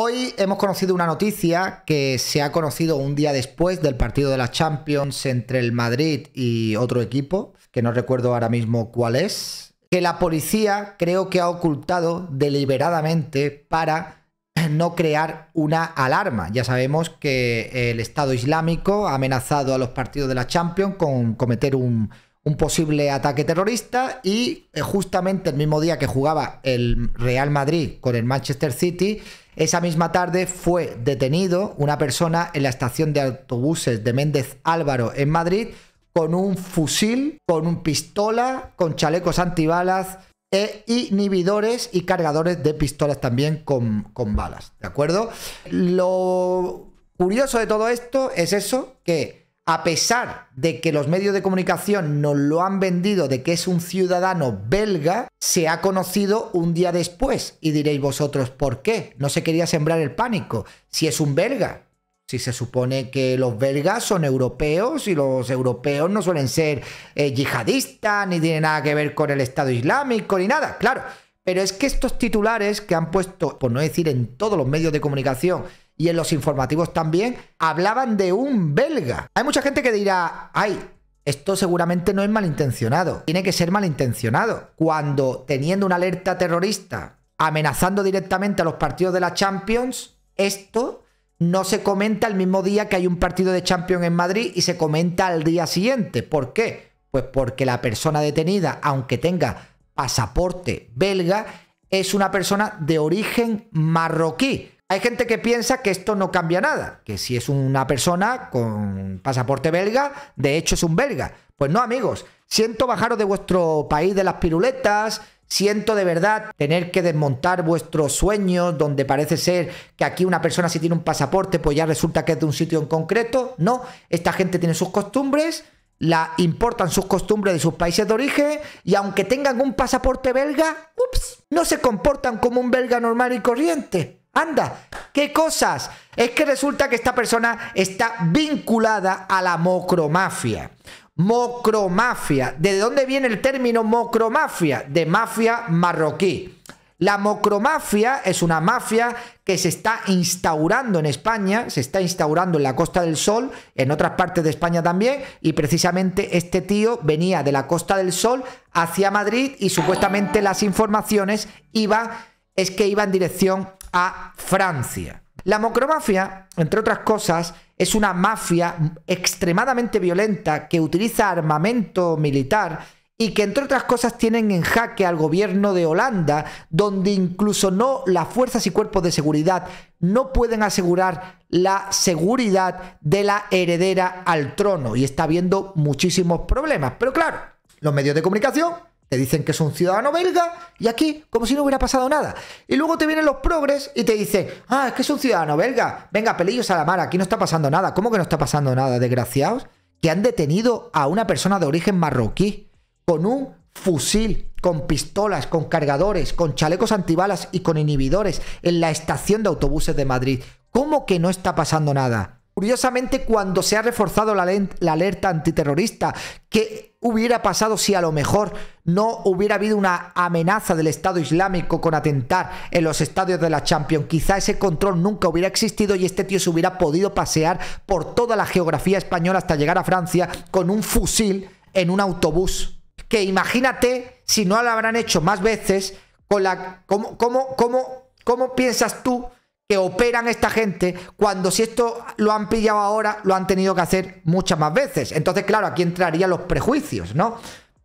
Hoy hemos conocido una noticia que se ha conocido un día después del partido de la Champions entre el Madrid y otro equipo, que no recuerdo ahora mismo cuál es, que la policía creo que ha ocultado deliberadamente para no crear una alarma. Ya sabemos que el Estado Islámico ha amenazado a los partidos de la Champions con cometer un, un posible ataque terrorista y eh, justamente el mismo día que jugaba el Real Madrid con el Manchester City, esa misma tarde fue detenido una persona en la estación de autobuses de Méndez Álvaro en Madrid con un fusil, con un pistola, con chalecos antibalas e inhibidores y cargadores de pistolas también con, con balas. ¿De acuerdo? Lo curioso de todo esto es eso, que a pesar de que los medios de comunicación nos lo han vendido de que es un ciudadano belga, se ha conocido un día después. Y diréis vosotros, ¿por qué? No se quería sembrar el pánico. Si es un belga, si se supone que los belgas son europeos y los europeos no suelen ser eh, yihadistas, ni tienen nada que ver con el Estado Islámico, ni nada, claro. Pero es que estos titulares que han puesto, por no decir en todos los medios de comunicación, y en los informativos también, hablaban de un belga. Hay mucha gente que dirá, ay, esto seguramente no es malintencionado, tiene que ser malintencionado. Cuando teniendo una alerta terrorista, amenazando directamente a los partidos de la Champions, esto no se comenta el mismo día que hay un partido de Champions en Madrid y se comenta al día siguiente. ¿Por qué? Pues porque la persona detenida, aunque tenga pasaporte belga, es una persona de origen marroquí. Hay gente que piensa que esto no cambia nada, que si es una persona con pasaporte belga, de hecho es un belga. Pues no, amigos, siento bajaros de vuestro país de las piruletas, siento de verdad tener que desmontar vuestros sueños donde parece ser que aquí una persona si tiene un pasaporte pues ya resulta que es de un sitio en concreto. No, esta gente tiene sus costumbres, la importan sus costumbres de sus países de origen y aunque tengan un pasaporte belga, ups, no se comportan como un belga normal y corriente. Anda, qué cosas. Es que resulta que esta persona está vinculada a la mocromafia. Mocromafia. ¿De dónde viene el término mocromafia? De mafia marroquí. La mocromafia es una mafia que se está instaurando en España, se está instaurando en la Costa del Sol, en otras partes de España también, y precisamente este tío venía de la Costa del Sol hacia Madrid y supuestamente las informaciones iba, es que iba en dirección a Francia. La mocromafia, entre otras cosas, es una mafia extremadamente violenta que utiliza armamento militar y que entre otras cosas tienen en jaque al gobierno de Holanda, donde incluso no las fuerzas y cuerpos de seguridad no pueden asegurar la seguridad de la heredera al trono y está habiendo muchísimos problemas. Pero claro, los medios de comunicación te dicen que es un ciudadano belga y aquí como si no hubiera pasado nada. Y luego te vienen los progres y te dicen, ah, es que es un ciudadano belga, venga, pelillos a la mar, aquí no está pasando nada. ¿Cómo que no está pasando nada, desgraciados? Que han detenido a una persona de origen marroquí con un fusil, con pistolas, con cargadores, con chalecos antibalas y con inhibidores en la estación de autobuses de Madrid. ¿Cómo que no está pasando nada? Curiosamente, cuando se ha reforzado la, la alerta antiterrorista, que hubiera pasado si a lo mejor no hubiera habido una amenaza del Estado Islámico con atentar en los estadios de la Champions? Quizá ese control nunca hubiera existido y este tío se hubiera podido pasear por toda la geografía española hasta llegar a Francia con un fusil en un autobús. Que imagínate si no lo habrán hecho más veces con la... ¿Cómo, cómo piensas tú que operan esta gente cuando si esto lo han pillado ahora, lo han tenido que hacer muchas más veces. Entonces, claro, aquí entrarían los prejuicios, ¿no?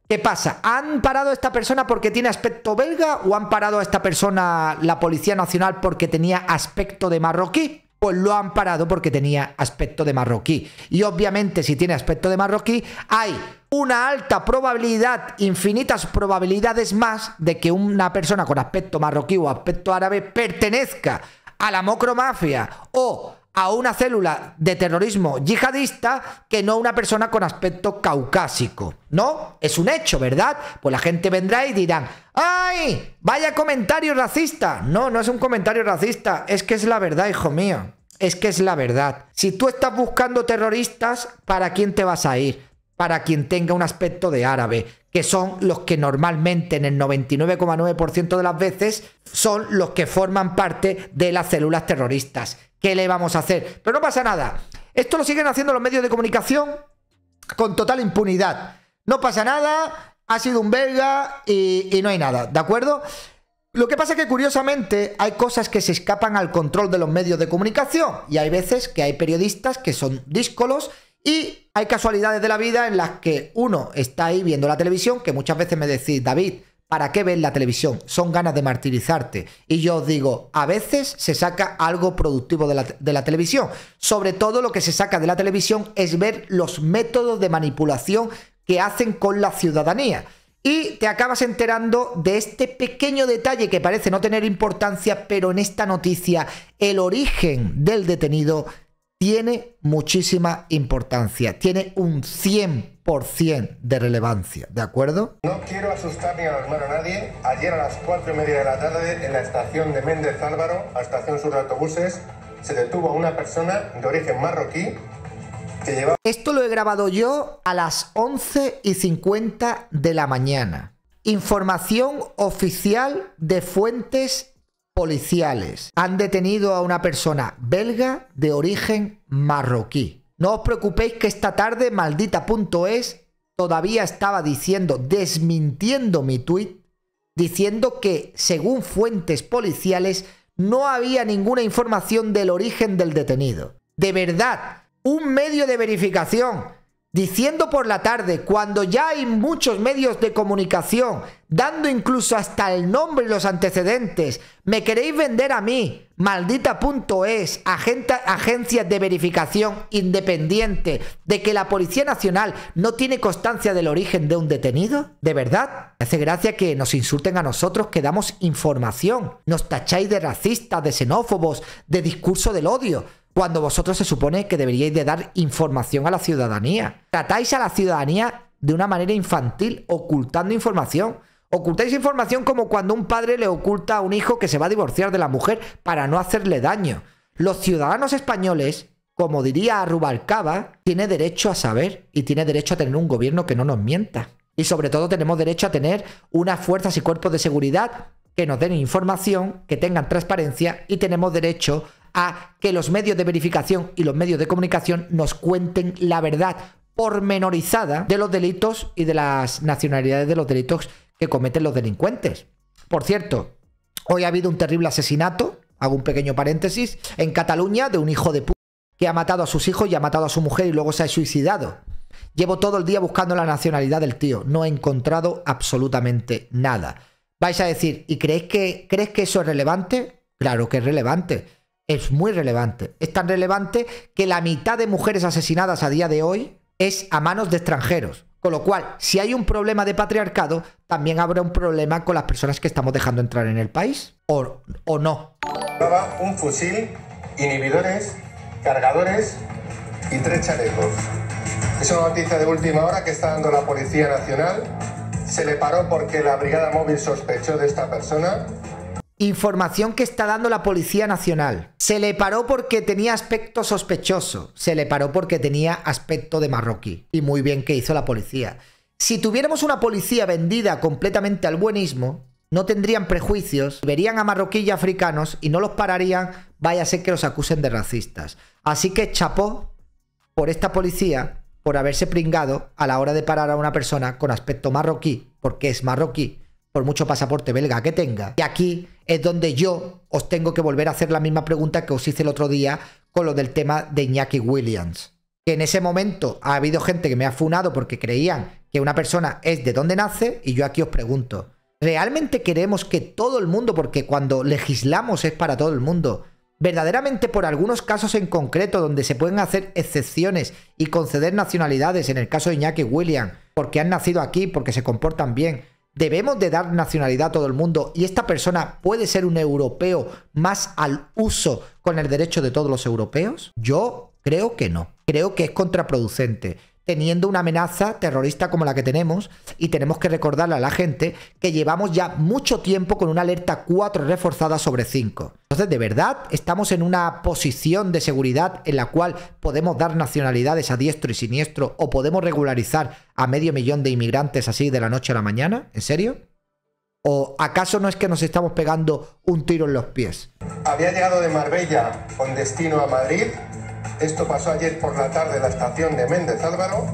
¿Qué pasa? ¿Han parado a esta persona porque tiene aspecto belga o han parado a esta persona la Policía Nacional porque tenía aspecto de marroquí? Pues lo han parado porque tenía aspecto de marroquí. Y obviamente si tiene aspecto de marroquí, hay una alta probabilidad, infinitas probabilidades más de que una persona con aspecto marroquí o aspecto árabe pertenezca a la mocromafia o a una célula de terrorismo yihadista que no una persona con aspecto caucásico. ¿No? Es un hecho, ¿verdad? Pues la gente vendrá y dirán, ¡ay! Vaya comentario racista. No, no es un comentario racista, es que es la verdad, hijo mío. Es que es la verdad. Si tú estás buscando terroristas, ¿para quién te vas a ir? para quien tenga un aspecto de árabe, que son los que normalmente en el 99,9% de las veces son los que forman parte de las células terroristas. ¿Qué le vamos a hacer? Pero no pasa nada. Esto lo siguen haciendo los medios de comunicación con total impunidad. No pasa nada, ha sido un belga y, no hay nada, ¿de acuerdo? Lo que pasa es que curiosamente hay cosas que se escapan al control de los medios de comunicación y hay veces que hay periodistas que son díscolos y hay casualidades de la vida en las que uno está ahí viendo la televisión, que muchas veces me decís, David, ¿para qué ves la televisión? Son ganas de martirizarte. Y yo os digo, a veces se saca algo productivo de la, televisión. Sobre todo lo que se saca de la televisión es ver los métodos de manipulación que hacen con la ciudadanía. Y te acabas enterando de este pequeño detalle que parece no tener importancia, pero en esta noticia el origen del detenido tiene muchísima importancia, tiene un 100% de relevancia, ¿de acuerdo? No quiero asustar ni alarmar a nadie. Ayer a las 4 y media de la tarde en la estación de Méndez Álvaro, a estación sur de autobuses, se detuvo a una persona de origen marroquí que llevaba... Esto lo he grabado yo a las 11 y 50 de la mañana. Información oficial de fuentes policiales han detenido a una persona belga de origen marroquí. No os preocupéis que esta tarde maldita.es todavía estaba diciendo, desmintiendo mi tweet diciendo que según fuentes policiales no había ninguna información del origen del detenido. De verdad, un medio de verificación diciendo por la tarde, cuando ya hay muchos medios de comunicación, dando incluso hasta el nombre los antecedentes, me queréis vender a mí, maldita.es, agencia de verificación independiente, de que la Policía Nacional no tiene constancia del origen de un detenido? ¿De verdad? Me hace gracia que nos insulten a nosotros que damos información, nos tacháis de racistas, de xenófobos, de discurso del odio cuando vosotros se supone que deberíais de dar información a la ciudadanía. Tratáis a la ciudadanía de una manera infantil, ocultando información. Ocultáis información como cuando un padre le oculta a un hijo que se va a divorciar de la mujer para no hacerle daño. Los ciudadanos españoles, como diría Rubalcaba, tiene derecho a saber y tiene derecho a tener un gobierno que no nos mienta. Y sobre todo tenemos derecho a tener unas fuerzas y cuerpos de seguridad que nos den información, que tengan transparencia y tenemos derecho a que los medios de verificación y los medios de comunicación nos cuenten la verdad pormenorizada de los delitos y de las nacionalidades de los delitos que cometen los delincuentes. Por cierto, hoy ha habido un terrible asesinato, hago un pequeño paréntesis, en Cataluña de un hijo de puta que ha matado a sus hijos y ha matado a su mujer y luego se ha suicidado. Llevo todo el día buscando la nacionalidad del tío, no he encontrado absolutamente nada. Vais a decir, ¿y creéis que, crees que eso es relevante? Claro que es relevante es muy relevante. Es tan relevante que la mitad de mujeres asesinadas a día de hoy es a manos de extranjeros. Con lo cual, si hay un problema de patriarcado, también habrá un problema con las personas que estamos dejando entrar en el país. O, o no. Un fusil, inhibidores, cargadores y tres chalecos. Es una noticia de última hora que está dando la Policía Nacional. Se le paró porque la Brigada Móvil sospechó de esta persona Información que está dando la Policía Nacional. Se le paró porque tenía aspecto sospechoso. Se le paró porque tenía aspecto de marroquí. Y muy bien que hizo la policía. Si tuviéramos una policía vendida completamente al buenismo, no tendrían prejuicios, verían a marroquíes y africanos y no los pararían, vaya a ser que los acusen de racistas. Así que chapó por esta policía por haberse pringado a la hora de parar a una persona con aspecto marroquí, porque es marroquí, por mucho pasaporte belga que tenga. Y aquí es donde yo os tengo que volver a hacer la misma pregunta que os hice el otro día con lo del tema de Iñaki Williams. Que en ese momento ha habido gente que me ha funado porque creían que una persona es de donde nace y yo aquí os pregunto, ¿realmente queremos que todo el mundo, porque cuando legislamos es para todo el mundo, verdaderamente por algunos casos en concreto donde se pueden hacer excepciones y conceder nacionalidades, en el caso de Iñaki Williams, porque han nacido aquí, porque se comportan bien, debemos de dar nacionalidad a todo el mundo y esta persona puede ser un europeo más al uso con el derecho de todos los europeos? Yo creo que no. Creo que es contraproducente teniendo una amenaza terrorista como la que tenemos y tenemos que recordarle a la gente que llevamos ya mucho tiempo con una alerta 4 reforzada sobre 5. Entonces, de verdad, estamos en una posición de seguridad en la cual podemos dar nacionalidades a diestro y siniestro o podemos regularizar a medio millón de inmigrantes así de la noche a la mañana, ¿en serio? ¿O acaso no es que nos estamos pegando un tiro en los pies? Había llegado de Marbella con destino a Madrid esto pasó ayer por la tarde en la estación de Méndez Álvaro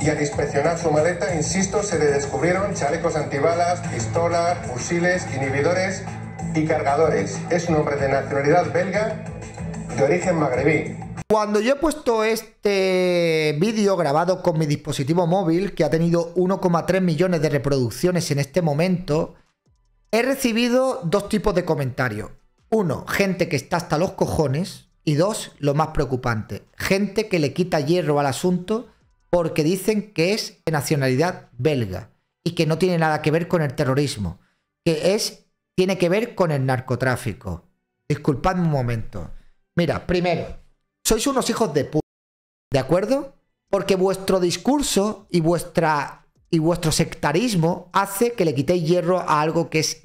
y al inspeccionar su maleta, insisto, se le descubrieron chalecos antibalas, pistolas, fusiles, inhibidores y cargadores. Es un hombre de nacionalidad belga de origen magrebí. Cuando yo he puesto este vídeo grabado con mi dispositivo móvil, que ha tenido 1,3 millones de reproducciones en este momento, he recibido dos tipos de comentarios. Uno, gente que está hasta los cojones, y dos, lo más preocupante, gente que le quita hierro al asunto porque dicen que es de nacionalidad belga y que no tiene nada que ver con el terrorismo, que es tiene que ver con el narcotráfico. Disculpadme un momento. Mira, primero, sois unos hijos de puta, ¿de acuerdo? Porque vuestro discurso y vuestra y vuestro sectarismo hace que le quitéis hierro a algo que es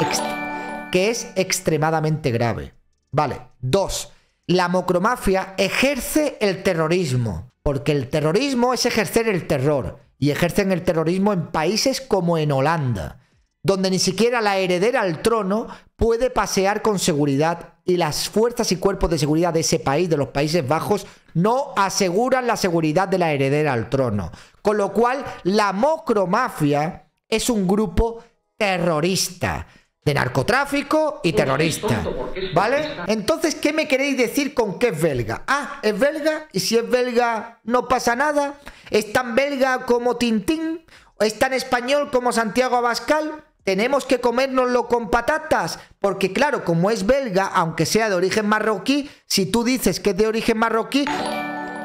que es extremadamente grave. Vale. Dos, la mocromafia ejerce el terrorismo, porque el terrorismo es ejercer el terror, y ejercen el terrorismo en países como en Holanda, donde ni siquiera la heredera al trono puede pasear con seguridad y las fuerzas y cuerpos de seguridad de ese país, de los Países Bajos, no aseguran la seguridad de la heredera al trono. Con lo cual, la mocromafia es un grupo terrorista de narcotráfico y terrorista. ¿Vale? Entonces, ¿qué me queréis decir con que es belga? Ah, es belga y si es belga no pasa nada. ¿Es tan belga como Tintín? ¿Es tan español como Santiago Abascal? Tenemos que comérnoslo con patatas, porque claro, como es belga, aunque sea de origen marroquí, si tú dices que es de origen marroquí,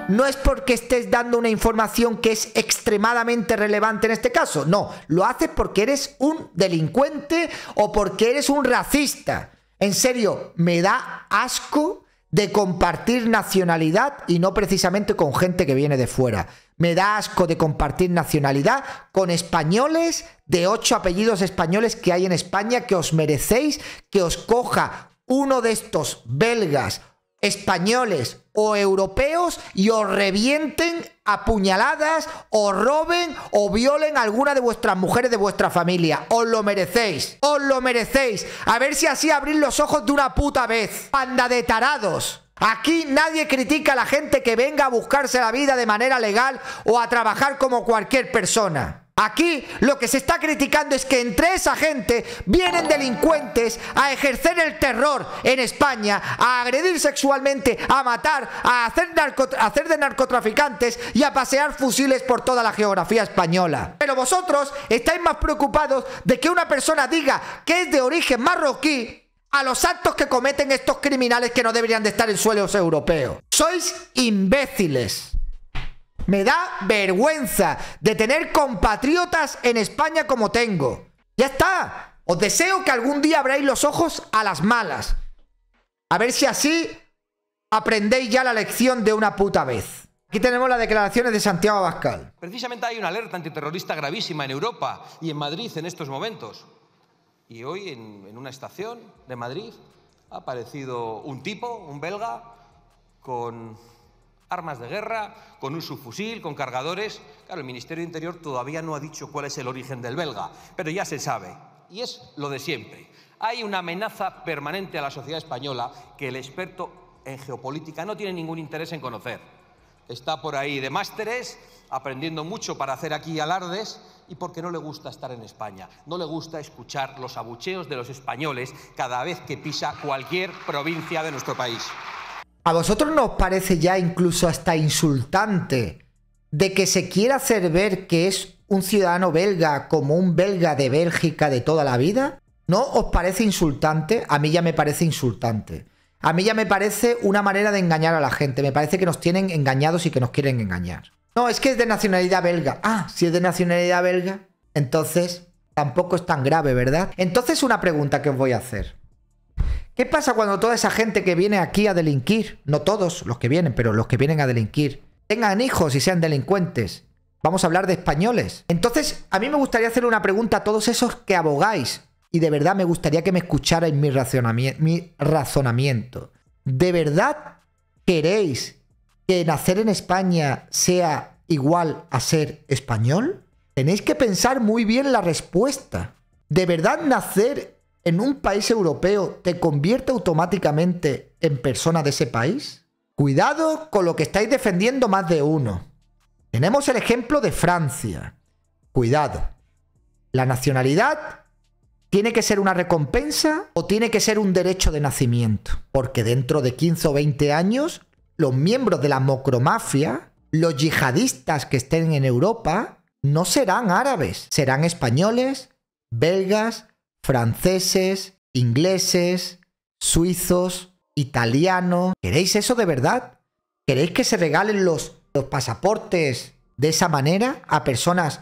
no es porque estés dando una información que es extremadamente relevante en este caso, no, lo haces porque eres un delincuente o porque eres un racista. En serio, me da asco de compartir nacionalidad y no precisamente con gente que viene de fuera. Me da asco de compartir nacionalidad con españoles de ocho apellidos españoles que hay en España que os merecéis que os coja uno de estos belgas, españoles o europeos y os revienten a puñaladas, O roben o violen a alguna de vuestras mujeres de vuestra familia. Os lo merecéis, os lo merecéis. A ver si así abrís los ojos de una puta vez. Panda de tarados. Aquí nadie critica a la gente que venga a buscarse la vida de manera legal o a trabajar como cualquier persona. Aquí lo que se está criticando es que entre esa gente vienen delincuentes a ejercer el terror en España, a agredir sexualmente, a matar, a hacer, de narcotraficantes y a pasear fusiles por toda la geografía española. Pero vosotros estáis más preocupados de que una persona diga que es de origen marroquí a los actos que cometen estos criminales que no deberían de estar en suelos europeos. Sois imbéciles. Me da vergüenza de tener compatriotas en España como tengo. Ya está. Os deseo que algún día abráis los ojos a las malas. A ver si así aprendéis ya la lección de una puta vez. Aquí tenemos las declaraciones de Santiago Abascal. Precisamente hay una alerta antiterrorista gravísima en Europa y en Madrid en estos momentos. Y hoy en, en una estación de Madrid ha aparecido un tipo, un belga, con armas de guerra, con un subfusil, con cargadores. Claro, el Ministerio de Interior todavía no ha dicho cuál es el origen del belga, pero ya se sabe. Y es lo de siempre. Hay una amenaza permanente a la sociedad española que el experto en geopolítica no tiene ningún interés en conocer. Está por ahí de másteres, aprendiendo mucho para hacer aquí alardes y porque no le gusta estar en España. No le gusta escuchar los abucheos de los españoles cada vez que pisa cualquier provincia de nuestro país. ¿A vosotros no os parece ya incluso hasta insultante de que se quiera hacer ver que es un ciudadano belga como un belga de Bélgica de toda la vida? ¿No os parece insultante? A mí ya me parece insultante. A mí ya me parece una manera de engañar a la gente. Me parece que nos tienen engañados y que nos quieren engañar. No, es que es de nacionalidad belga. Ah, si es de nacionalidad belga, entonces tampoco es tan grave, ¿verdad? Entonces una pregunta que os voy a hacer. ¿Qué pasa cuando toda esa gente que viene aquí a delinquir, no todos los que vienen, pero los que vienen a delinquir, tengan hijos y sean delincuentes? Vamos a hablar de españoles. Entonces, a mí me gustaría hacer una pregunta a todos esos que abogáis. Y de verdad me gustaría que me escucharais mi, mi razonamiento. ¿De verdad queréis que nacer en España sea igual a ser español? Tenéis que pensar muy bien la respuesta. ¿De verdad nacer en un país europeo te convierte automáticamente en persona de ese país? Cuidado con lo que estáis defendiendo más de uno. Tenemos el ejemplo de Francia. Cuidado. La nacionalidad tiene que ser una recompensa o tiene que ser un derecho de nacimiento. Porque dentro de 15 o 20 años, los miembros de la mocromafia, los yihadistas que estén en Europa, no serán árabes, serán españoles, belgas, franceses, ingleses, suizos, italianos. ¿Queréis eso de verdad? ¿Queréis que se regalen los, los pasaportes de esa manera a personas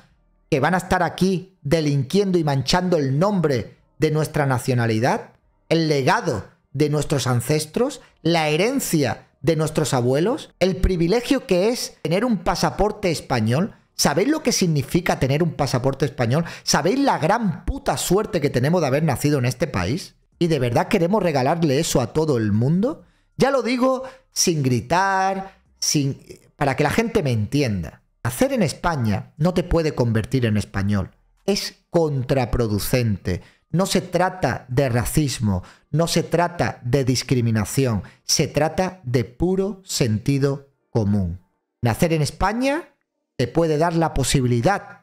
que van a estar aquí delinquiendo y manchando el nombre de nuestra nacionalidad? ¿El legado de nuestros ancestros? ¿La herencia de nuestros abuelos? ¿El privilegio que es tener un pasaporte español? ¿Sabéis lo que significa tener un pasaporte español? ¿Sabéis la gran puta suerte que tenemos de haber nacido en este país? ¿Y de verdad queremos regalarle eso a todo el mundo? Ya lo digo sin gritar, sin... para que la gente me entienda. Hacer en España no te puede convertir en español. Es contraproducente. No se trata de racismo, no se trata de discriminación, se trata de puro sentido común. Nacer en España te puede dar la posibilidad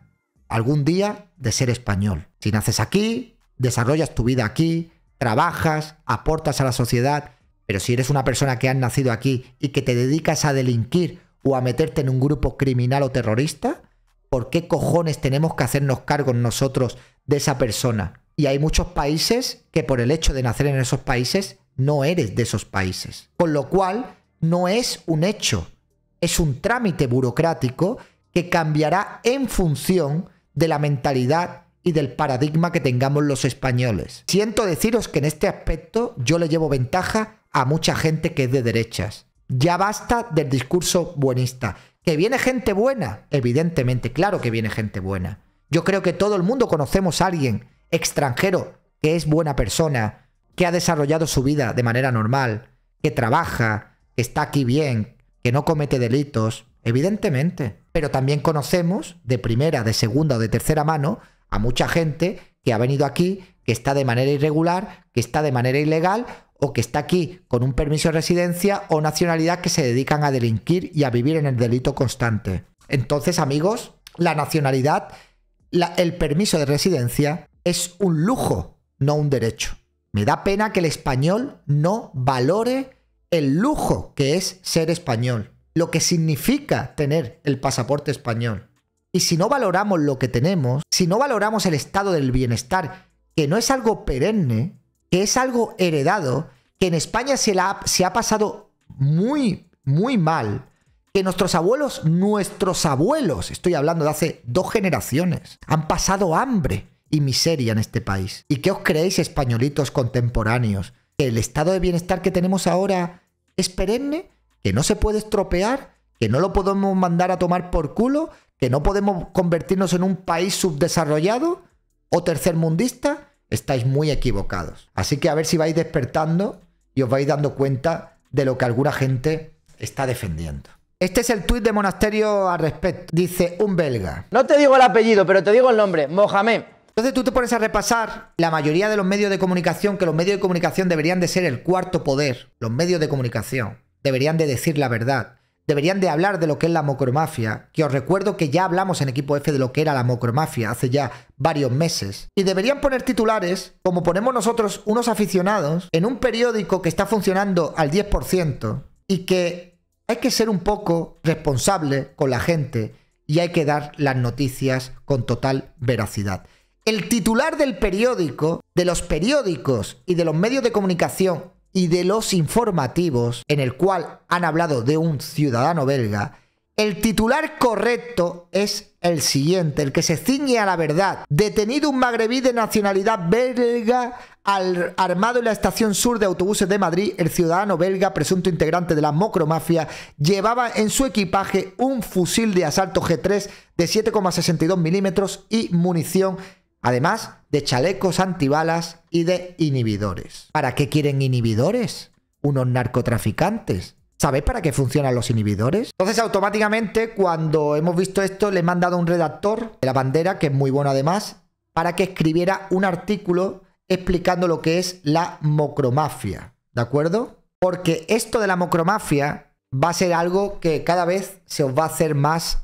algún día de ser español. Si naces aquí, desarrollas tu vida aquí, trabajas, aportas a la sociedad, pero si eres una persona que has nacido aquí y que te dedicas a delinquir o a meterte en un grupo criminal o terrorista, ¿por qué cojones tenemos que hacernos cargo nosotros de esa persona? Y hay muchos países que por el hecho de nacer en esos países no eres de esos países. Con lo cual, no es un hecho, es un trámite burocrático que cambiará en función de la mentalidad y del paradigma que tengamos los españoles. Siento deciros que en este aspecto yo le llevo ventaja a mucha gente que es de derechas. Ya basta del discurso buenista. ¿Que viene gente buena? Evidentemente, claro que viene gente buena. Yo creo que todo el mundo conocemos a alguien extranjero que es buena persona, que ha desarrollado su vida de manera normal, que trabaja, que está aquí bien, que no comete delitos. Evidentemente pero también conocemos de primera, de segunda o de tercera mano a mucha gente que ha venido aquí, que está de manera irregular, que está de manera ilegal o que está aquí con un permiso de residencia o nacionalidad que se dedican a delinquir y a vivir en el delito constante. Entonces, amigos, la nacionalidad, el permiso de residencia es un lujo, no un derecho. Me da pena que el español no valore el lujo que es ser español lo que significa tener el pasaporte español. Y si no valoramos lo que tenemos, si no valoramos el estado del bienestar, que no es algo perenne, que es algo heredado, que en España se, ha pasado muy, muy mal, que nuestros abuelos, nuestros abuelos, estoy hablando de hace dos generaciones, han pasado hambre y miseria en este país. ¿Y qué os creéis españolitos contemporáneos? ¿Que el estado de bienestar que tenemos ahora es perenne? que no se puede estropear, que no lo podemos mandar a tomar por culo, que no podemos convertirnos en un país subdesarrollado o tercermundista, estáis muy equivocados. Así que a ver si vais despertando y os vais dando cuenta de lo que alguna gente está defendiendo. Este es el tuit de Monasterio al respecto. Dice un belga. No te digo el apellido, pero te digo el nombre, Mohamed. Entonces tú te pones a repasar la mayoría de los medios de comunicación, que los medios de comunicación deberían de ser el cuarto poder, los medios de comunicación. Deberían de decir la verdad. Deberían de hablar de lo que es la mocromafia, que os recuerdo que ya hablamos en Equipo F de lo que era la mocromafia hace ya varios meses. Y deberían poner titulares, como ponemos nosotros unos aficionados, en un periódico que está funcionando al 10% y que hay que ser un poco responsable con la gente y hay que dar las noticias con total veracidad. El titular del periódico, de los periódicos y de los medios de comunicación y de los informativos, en el cual han hablado de un ciudadano belga, el titular correcto es el siguiente, el que se ciñe a la verdad. Detenido un magrebí de nacionalidad belga al, armado en la estación sur de autobuses de Madrid, el ciudadano belga, presunto integrante de la mocromafia, llevaba en su equipaje un fusil de asalto G3 de 7,62 milímetros y munición Además de chalecos antibalas y de inhibidores. ¿Para qué quieren inhibidores? Unos narcotraficantes. ¿Sabéis para qué funcionan los inhibidores? Entonces automáticamente cuando hemos visto esto le he mandado a un redactor de la bandera, que es muy bueno además, para que escribiera un artículo explicando lo que es la mocromafia. ¿De acuerdo? Porque esto de la mocromafia va a ser algo que cada vez se os va a hacer más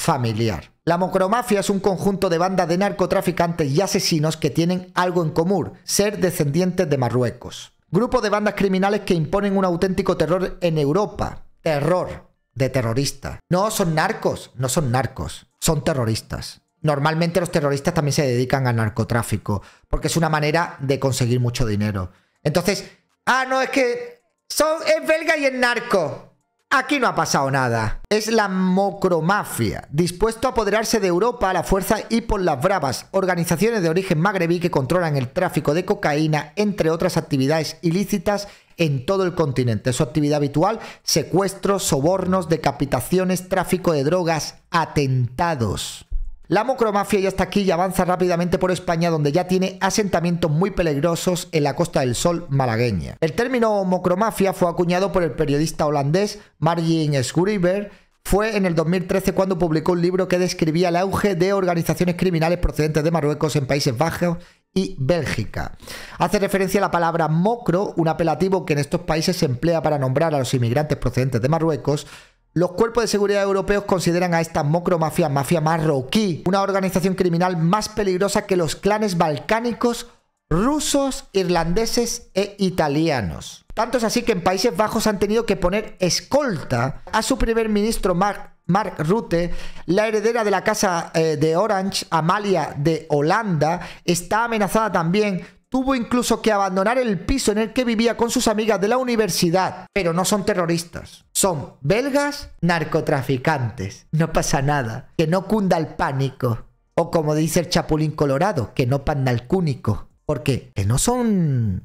familiar. La mocromafia es un conjunto de bandas de narcotraficantes y asesinos que tienen algo en común, ser descendientes de Marruecos. Grupo de bandas criminales que imponen un auténtico terror en Europa. Terror de terrorista. No son narcos, no son narcos, son terroristas. Normalmente los terroristas también se dedican al narcotráfico, porque es una manera de conseguir mucho dinero. Entonces, ah, no, es que son, en belga y es narco. Aquí no ha pasado nada. Es la mocromafia, dispuesto a apoderarse de Europa a la fuerza y por las bravas, organizaciones de origen magrebí que controlan el tráfico de cocaína, entre otras actividades ilícitas en todo el continente. Su actividad habitual, secuestros, sobornos, decapitaciones, tráfico de drogas, atentados. La mocromafia ya está aquí y avanza rápidamente por España donde ya tiene asentamientos muy peligrosos en la Costa del Sol malagueña. El término mocromafia fue acuñado por el periodista holandés Margin Schreiber. fue en el 2013 cuando publicó un libro que describía el auge de organizaciones criminales procedentes de Marruecos en Países Bajos y Bélgica. Hace referencia a la palabra mocro, un apelativo que en estos países se emplea para nombrar a los inmigrantes procedentes de Marruecos, los cuerpos de seguridad europeos consideran a esta mocromafia, mafia marroquí, una organización criminal más peligrosa que los clanes balcánicos, rusos, irlandeses e italianos. Tanto es así que en Países Bajos han tenido que poner escolta a su primer ministro Mark, Rutte, la heredera de la casa eh, de Orange, Amalia de Holanda, está amenazada también Tuvo incluso que abandonar el piso en el que vivía con sus amigas de la universidad. Pero no son terroristas. Son belgas narcotraficantes. No pasa nada. Que no cunda el pánico. O como dice el Chapulín Colorado, que no panda el cúnico. Porque que no son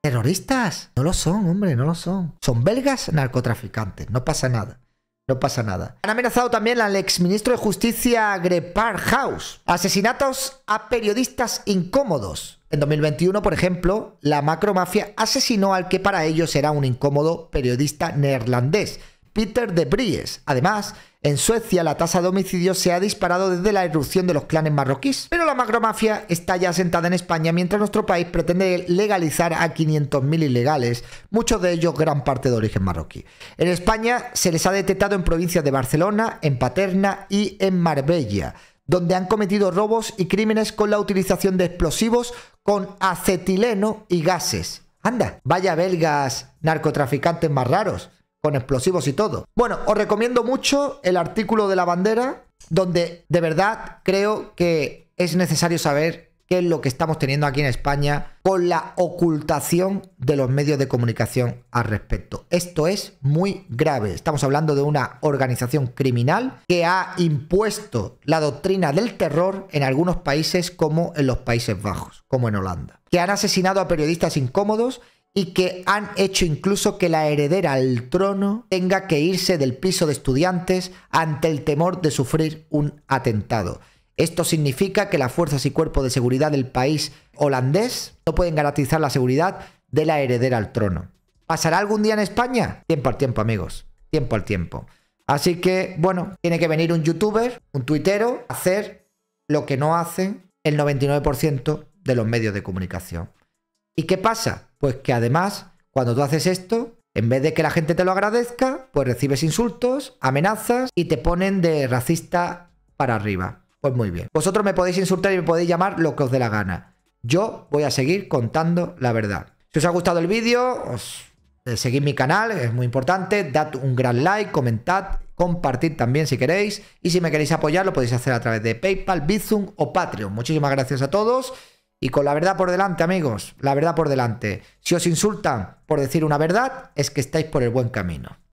terroristas. No lo son, hombre, no lo son. Son belgas narcotraficantes. No pasa nada. No pasa nada. Han amenazado también al exministro de Justicia Grepar House. Asesinatos a periodistas incómodos. En 2021, por ejemplo, la macromafia asesinó al que para ellos era un incómodo periodista neerlandés, Peter de Bries. Además, en Suecia la tasa de homicidios se ha disparado desde la irrupción de los clanes marroquíes, pero la macromafia está ya sentada en España mientras nuestro país pretende legalizar a 500.000 ilegales, muchos de ellos gran parte de origen marroquí. En España se les ha detectado en provincias de Barcelona, en Paterna y en Marbella donde han cometido robos y crímenes con la utilización de explosivos con acetileno y gases. Anda, vaya belgas narcotraficantes más raros, con explosivos y todo. Bueno, os recomiendo mucho el artículo de la bandera, donde de verdad creo que es necesario saber que es lo que estamos teniendo aquí en España con la ocultación de los medios de comunicación al respecto. Esto es muy grave. Estamos hablando de una organización criminal que ha impuesto la doctrina del terror en algunos países como en los Países Bajos, como en Holanda, que han asesinado a periodistas incómodos y que han hecho incluso que la heredera al trono tenga que irse del piso de estudiantes ante el temor de sufrir un atentado. Esto significa que las fuerzas y cuerpos de seguridad del país holandés no pueden garantizar la seguridad de la heredera al trono. ¿Pasará algún día en España? Tiempo al tiempo, amigos. Tiempo al tiempo. Así que, bueno, tiene que venir un youtuber, un tuitero, a hacer lo que no hacen el 99% de los medios de comunicación. ¿Y qué pasa? Pues que además, cuando tú haces esto, en vez de que la gente te lo agradezca, pues recibes insultos, amenazas y te ponen de racista para arriba. Pues muy bien. Vosotros me podéis insultar y me podéis llamar lo que os dé la gana. Yo voy a seguir contando la verdad. Si os ha gustado el vídeo, os eh, seguid mi canal, es muy importante. Dad un gran like, comentad, compartid también si queréis. Y si me queréis apoyar, lo podéis hacer a través de PayPal, Bizum o Patreon. Muchísimas gracias a todos. Y con la verdad por delante, amigos, la verdad por delante. Si os insultan por decir una verdad, es que estáis por el buen camino.